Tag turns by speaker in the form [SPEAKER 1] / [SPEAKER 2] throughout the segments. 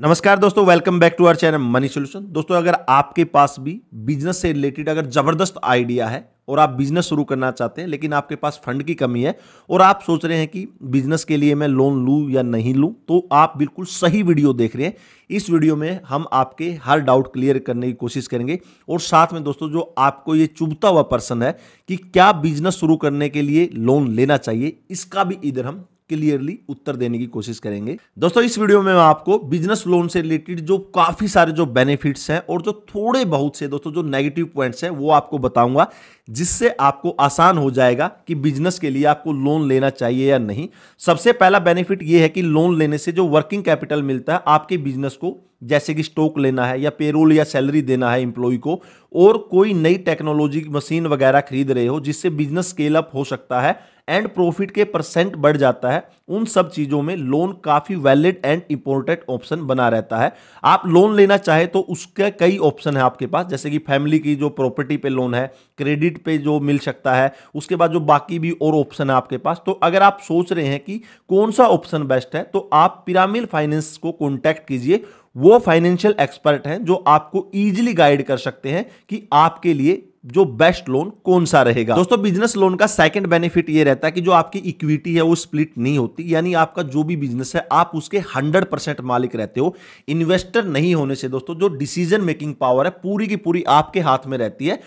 [SPEAKER 1] नमस्कार दोस्तों welcome back to our channel money solution दोस्तों अगर आपके पास भी बिजनेस से रिलेटेड अगर ज़बरदस्त आइडिया है और आप बिजनेस शुरू करना चाहते हैं लेकिन आपके पास फंड की कमी है और आप सोच रहे हैं कि बिजनेस के लिए मैं लोन लूँ या नहीं लूँ तो आप बिल्कुल सही वीडियो देख रहे हैं इस वीडियो में हम आपके हर डाउट क्लियर करने की कोशिश करेंगे और साथ में दोस्तों जो आपको ये चुभता हुआ पर्सन है कि क्या बिजनेस शुरू करने के लिए लोन लेना चाहिए इसका भी इधर हम क्लियरली उत्तर देने की कोशिश करेंगे दोस्तों इस वीडियो में मैं आपको बिजनेस लोन से रिलेटेड जो काफी सारे जो बेनिफिट्स हैं और जो थोड़े बहुत से दोस्तों जो नेगेटिव पॉइंट्स हैं वो आपको बताऊंगा जिससे आपको आसान हो जाएगा कि बिजनेस के लिए आपको लोन लेना चाहिए या नहीं सबसे पहला बेनिफिट ये है कि लोन लेने से जो वर्किंग कैपिटल मिलता है आपके बिजनेस को जैसे कि स्टॉक लेना है या पेरोल या सैलरी देना है एम्प्लॉय को और कोई नई टेक्नोलॉजी मशीन वगैरह खरीद रहे हो जिससे बिजनेस स्केल अप हो सकता है एंड प्रॉफिट के परसेंट बढ़ जाता है उन सब चीज़ों में लोन काफ़ी वैलिड एंड इंपोर्टेंट ऑप्शन बना रहता है आप लोन लेना चाहे तो उसके कई ऑप्शन है आपके पास जैसे कि फैमिली की जो प्रॉपर्टी पे लोन है क्रेडिट पे जो मिल सकता है उसके बाद जो बाकी भी और ऑप्शन है आपके पास तो अगर आप सोच रहे हैं कि कौन सा ऑप्शन बेस्ट है तो आप पिरामिल फाइनेंस को कॉन्टैक्ट कीजिए वो फाइनेंशियल एक्सपर्ट हैं जो आपको ईजिली गाइड कर सकते हैं कि आपके लिए जो बेस्ट लोन कौन सा रहेगा दोस्तों बिजनेस लोन का सेकंड बेनिफिट ये रहता है कि जो आपकी इक्विटी है वो स्प्लिट नहीं होती यानी आपका जो भी बिजनेस है आप उसके 100 परसेंट मालिक रहते हो इन्वेस्टर नहीं होने से दोस्तों जो डिसीजन मेकिंग पावर है पूरी की पूरी आपके हाथ में रहती है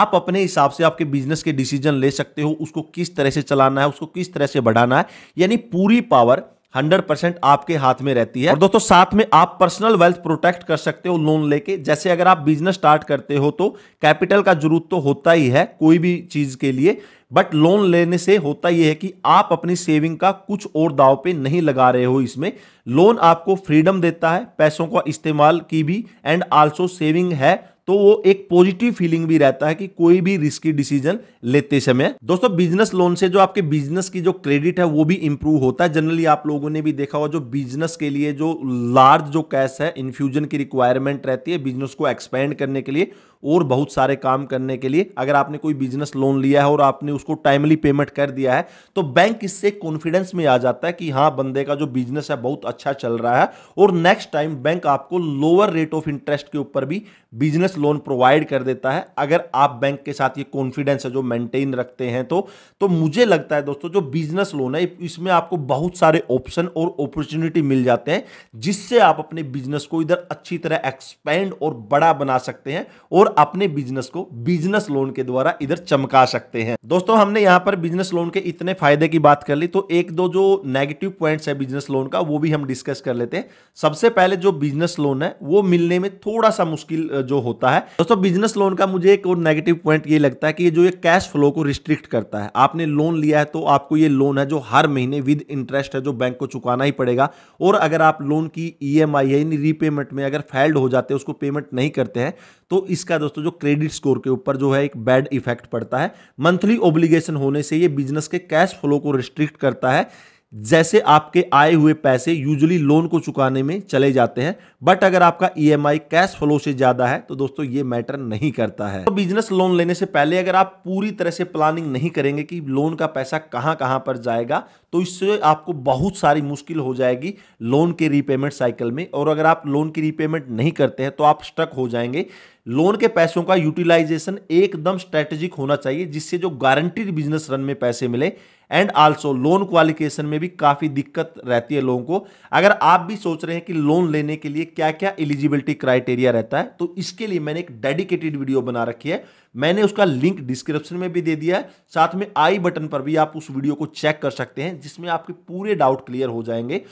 [SPEAKER 1] आप अपने हिसाब से आपके बिजनेस के डिसीजन ले सकते हो उसको किस तरह से चलाना है उसको किस तरह से बढ़ाना है यानी पूरी पावर हंड्रेड परसेंट आपके हाथ में रहती है और दोस्तों साथ में आप पर्सनल वेल्थ प्रोटेक्ट कर सकते हो लोन लेके जैसे अगर आप बिजनेस स्टार्ट करते हो तो कैपिटल का जरूरत तो होता ही है कोई भी चीज के लिए बट लोन लेने से होता यह है कि आप अपनी सेविंग का कुछ और दाव पे नहीं लगा रहे हो इसमें लोन आपको फ्रीडम देता है पैसों का इस्तेमाल की भी एंड आल्सो सेविंग है तो वो एक पॉजिटिव फीलिंग भी रहता है कि कोई भी रिस्की डिसीजन लेते समय दोस्तों बिजनेस लोन से जो आपके बिजनेस की जो क्रेडिट है वो भी इंप्रूव होता है जनरली आप लोगों ने भी देखा होगा जो बिजनेस के लिए जो लार्ज जो कैश है इन्फ्यूजन की रिक्वायरमेंट रहती है बिजनेस को एक्सपेंड करने के लिए और बहुत सारे काम करने के लिए अगर आपने कोई बिजनेस लोन लिया है और आपने उसको टाइमली पेमेंट कर दिया है तो बैंक इससे कॉन्फिडेंस में आ जाता है कि हाँ बंदे का जो बिजनेस है बहुत अच्छा चल रहा है और नेक्स्ट टाइम बैंक आपको लोअर रेट ऑफ इंटरेस्ट के ऊपर भी बिजनेस लोन प्रोवाइड कर देता है अगर आप बैंक के साथ ये कॉन्फिडेंस है जो मेंटेन रखते हैं तो तो मुझे लगता है दोस्तों जो बिजनेस लोन है इसमें आपको बहुत सारे ऑप्शन और अपॉर्चुनिटी मिल जाते हैं जिससे आप अपने बिजनेस को इधर अच्छी तरह एक्सपेंड और बड़ा बना सकते हैं और अपने बिजनेस को बिजनेस लोन के द्वारा इधर चमका सकते हैं दोस्तों हमने यहाँ पर बिजनेस लोन के इतने फायदे की बात कर ली तो एक दो जो नेगेटिव पॉइंट्स है बिजनेस लोन का वो भी हम डिस्कस कर लेते हैं सबसे पहले जो बिजनेस लोन है वो मिलने में थोड़ा सा मुश्किल जो होता है दोस्तों बिजनेस लोन का मुझे एक और नेगेटिव पॉइंट ये लगता है कि जो ये कैश फ्लो को रिस्ट्रिक्ट करता है आपने लोन लिया है तो आपको ये लोन है जो हर महीने विद इंटरेस्ट है जो बैंक को चुकाना ही पड़ेगा और अगर आप लोन की ई एम आई यानी रीपेमेंट में अगर फेल्ड हो जाते हैं उसको पेमेंट नहीं करते हैं तो इसका दोस्तों जो क्रेडिट स्कोर के ऊपर जो है एक बैड इफेक्ट पड़ता है मंथली ओब्लिगेशन होने से ये बिजनेस के कैश फ्लो को रिस्ट्रिक्ट करता है जैसे आपके आए हुए पैसे यूजुअली लोन को चुकाने में चले जाते हैं बट अगर आपका ईएमआई कैश फ्लो से ज्यादा है तो दोस्तों ये मैटर नहीं करता है तो बिजनेस लोन लेने से पहले अगर आप पूरी तरह से प्लानिंग नहीं करेंगे कि लोन का पैसा कहां कहां पर जाएगा तो इससे आपको बहुत सारी मुश्किल हो जाएगी लोन के रीपेमेंट साइकिल में और अगर आप लोन की रीपेमेंट नहीं करते हैं तो आप स्ट्रक हो जाएंगे लोन के पैसों का यूटिलाइजेशन एकदम स्ट्रेटेजिक होना चाहिए जिससे जो गारंटीड बिजनेस रन में पैसे मिले एंड आल्सो लोन क्वालिफिकेशन में भी काफ़ी दिक्कत रहती है लोगों को अगर आप भी सोच रहे हैं कि लोन लेने के लिए क्या क्या एलिजिबिलिटी क्राइटेरिया रहता है तो इसके लिए मैंने एक डेडिकेटेड वीडियो बना रखी है मैंने उसका लिंक डिस्क्रिप्शन में भी दे दिया है साथ में आई बटन पर भी आप उस वीडियो को चेक कर सकते हैं जिसमें आपके पूरे डाउट क्लियर हो जाएंगे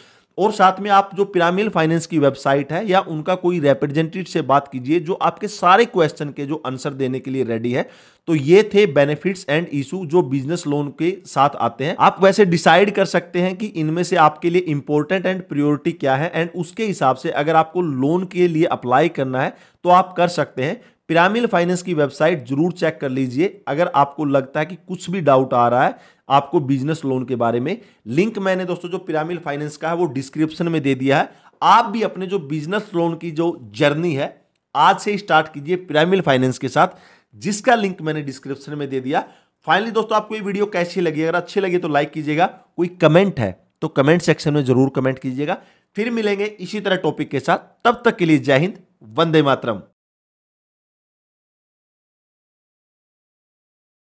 [SPEAKER 1] और साथ में आप जो पिरामिल फाइनेंस की वेबसाइट है या उनका कोई रिप्रेजेंटेटिव से बात कीजिए जो आपके सारे क्वेश्चन के जो आंसर देने के लिए रेडी है तो ये थे बेनिफिट्स एंड इशू जो बिजनेस लोन के साथ आते हैं आप वैसे डिसाइड कर सकते हैं कि इनमें से आपके लिए इंपॉर्टेंट एंड प्रियोरिटी क्या है एंड उसके हिसाब से अगर आपको लोन के लिए अप्लाई करना है तो आप कर सकते हैं पिरामिल फाइनेंस की वेबसाइट जरूर चेक कर लीजिए अगर आपको लगता है कि कुछ भी डाउट आ रहा है आपको बिजनेस लोन के बारे में लिंक मैंने दोस्तों जो पिरामिल फाइनेंस का है वो डिस्क्रिप्शन में दे दिया है आप भी अपने जो बिजनेस लोन की जो जर्नी है आज से स्टार्ट कीजिए पिरामिल फाइनेंस के साथ जिसका लिंक मैंने डिस्क्रिप्शन में दे दिया फाइनली दोस्तों आपको ये वीडियो कैसी लगी अगर अच्छी लगी तो लाइक कीजिएगा कोई कमेंट है तो कमेंट सेक्शन में जरूर कमेंट कीजिएगा फिर मिलेंगे इसी तरह टॉपिक के साथ तब तक के लिए जय हिंद वंदे मातरम